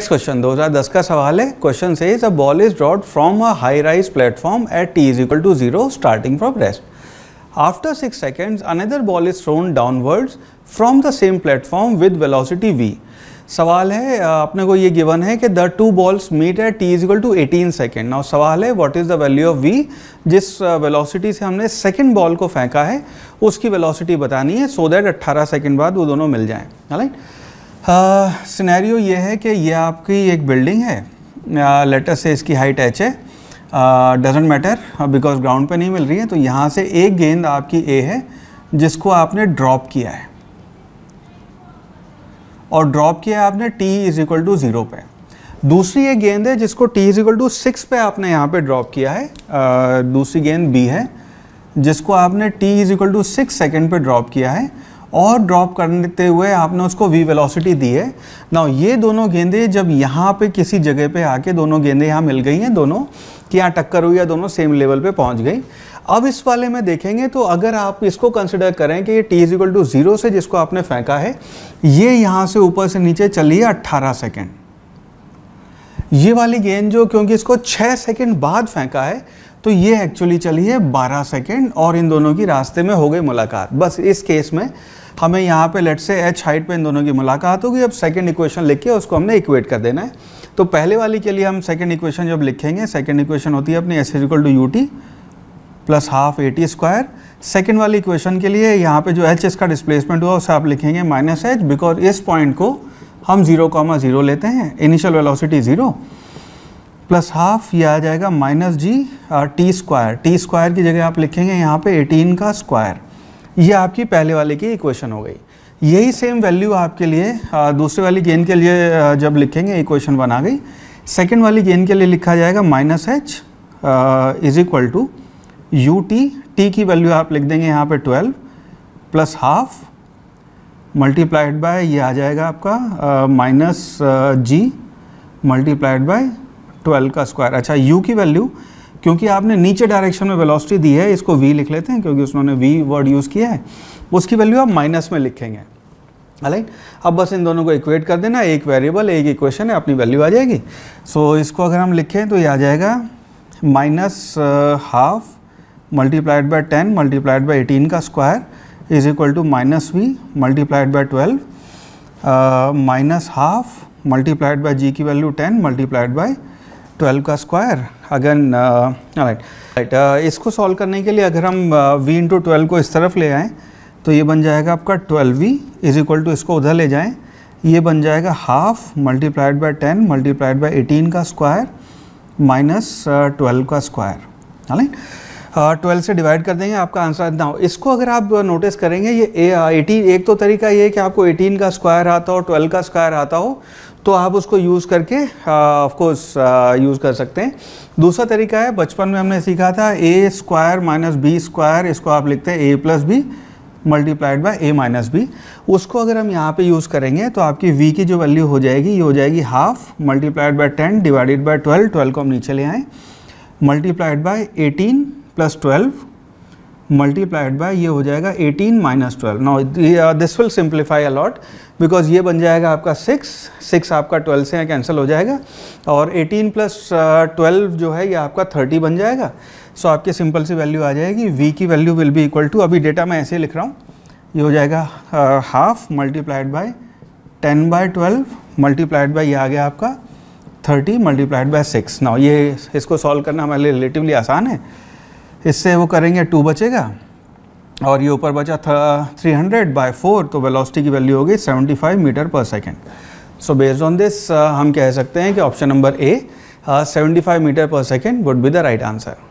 next question 2010 का सवाल है question says is a ball is dropped from a high rise platform at T is equal to zero starting from rest after six seconds another ball is thrown downwards from the same platform with velocity V सवाल है अपने को ये given है कि the two balls meet at T is equal to eighteen second now सवाल है what is the value of V जिस वेलोसिटी से हमने सेकेंड बॉल को फेंका है उसकी वेलोसिटी बतानी है सो दैट 18 सेकेंड बाद वो दोनों मिल जाएं राइट सिनेरियो हाँ, ये है कि ये आपकी एक बिल्डिंग है लेटर से इसकी हाइट एच है डजेंट मैटर बिकॉज ग्राउंड पे नहीं मिल रही है तो यहाँ से एक गेंद आपकी ए है जिसको आपने ड्रॉप किया है और ड्रॉप किया है आपने T is equal to zero पे दूसरी एक गेंद है जिसको T is equal to six पे आपने यहाँ पे ड्रॉप किया है आ, दूसरी गेंद बी है जिसको आपने T is equal to six second पर ड्रॉप किया है और ड्रॉप करते हुए आपने उसको वी वेलोसिटी दी है ना ये दोनों गेंदे जब यहाँ पे किसी जगह पे आके दोनों गेंदे यहाँ मिल गई हैं दोनों कि यहाँ टक्कर हुई या दोनों सेम लेवल पे पहुँच गई अब इस वाले में देखेंगे तो अगर आप इसको कंसिडर करें कि ये T is equal to zero से जिसको आपने फेंका है ये यहाँ से ऊपर से नीचे चली है अट्ठारह सेकेंड ये वाली गेंद जो क्योंकि इसको छः सेकेंड बाद फेंका है तो ये एक्चुअली चली है बारह सेकेंड और इन दोनों की रास्ते में हो गई मुलाकात बस इस केस में हमें यहाँ पे लेट से एच हाइट पे इन दोनों की मुलाकात होगी अब सेकेंड इक्वेशन लिख के उसको हमने इक्वेट कर देना है तो पहले वाली के लिए हम सेकेंड इक्वेशन जब लिखेंगे सेकेंड इक्वेशन होती है अपनी S is equal to U T plus half A T square second वाली इक्वेशन के लिए यहाँ पे जो एच इसका डिस्प्लेसमेंट हुआ उसे आप लिखेंगे माइनस एच बिकॉज इस पॉइंट को हम जीरो कॉमा जीरो लेते हैं initial velocity zero plus half ये आ जाएगा minus G T square T square की जगह आप लिखेंगे यहाँ पे 18 का स्क्वायर ये आपकी पहले वाले की इक्वेशन हो गई यही सेम वैल्यू आपके लिए uh, दूसरे वाली गेन के लिए uh, जब लिखेंगे इक्वेशन बन आ गई सेकेंड वाली गेन के लिए लिखा जाएगा minus H is equal to U T T की वैल्यू आप लिख देंगे यहाँ पे 12 प्लस हाफ मल्टीप्लाइड बाय ये आ जाएगा आपका minus G multiplied by twelve का स्क्वायर अच्छा यू की वैल्यू क्योंकि आपने नीचे डायरेक्शन में वेलोसिटी दी है इसको वी लिख लेते हैं क्योंकि उसने वी वर्ड यूज़ किया है उसकी वैल्यू आप माइनस में लिखेंगे राइट अब बस इन दोनों को इक्वेट कर देना एक वेरिएबल एक इक्वेशन है अपनी वैल्यू आ जाएगी सो so, इसको अगर हम लिखें तो ये आ जाएगा minus half multiplied by ten multiplied by eighteen का square is equal to minus V multiplied by twelve minus half multiplied by G की value ten multiplied by twelve का स्क्वायर अगन राइट राइट इसको solve करने के लिए अगर हम we into twelve को इस तरफ ले आएँ तो ये बन जाएगा आपका twelve V is equal to इसको उधर ले जाएँ ये बन जाएगा half multiplied by ten multiplied by eighteen का स्क्वायर माइनस ट्वेल्व का स्क्वायर राइट हाँ, ट्वेल्व से डिवाइड कर देंगे आपका आंसर ना हो इसको अगर आप नोटिस करेंगे ये एटीन एक तो तरीका ये है कि आपको एटीन का स्क्वायर आता हो ट्वेल्व का स्क्वायर आता हो तो आप उसको यूज़ करके ऑफकोर्स यूज़ कर सकते हैं दूसरा तरीका है बचपन में हमने सीखा था A square minus B square इसको आप लिखते हैं A plus B multiplied by A minus B उसको अगर हम यहाँ पे यूज़ करेंगे तो आपकी वी की जो वैल्यू हो जाएगी ये हो जाएगी half multiplied by ten divided by twelve twelve को हम नीचे ले आएँ multiplied by eighteen plus twelve multiplied by ये हो जाएगा 18 minus twelve now this will simplify a lot because ये बन जाएगा आपका 6 6 आपका 12 से कैंसिल हो जाएगा और 18 प्लस ट्वेल्व जो है ये आपका 30 बन जाएगा सो so, आपके सिंपल सी वैल्यू आ जाएगी v की value will be equal to अभी डेटा मैं ऐसे लिख रहा हूँ ये हो जाएगा half multiplied by ten by twelve multiplied by ये आ गया आपका thirty multiplied by six now ये इसको सॉल्व करना हमारे लिए रिलेटिवली आसान है इससे वो करेंगे टू बचेगा और ये ऊपर बचा था थ्री हंड्रेड बाई फोर तो वेलोसिटी की वैल्यू होगी seventy five meter per second so based on this हम कह सकते हैं कि option number A seventy five meter per second would be the right answer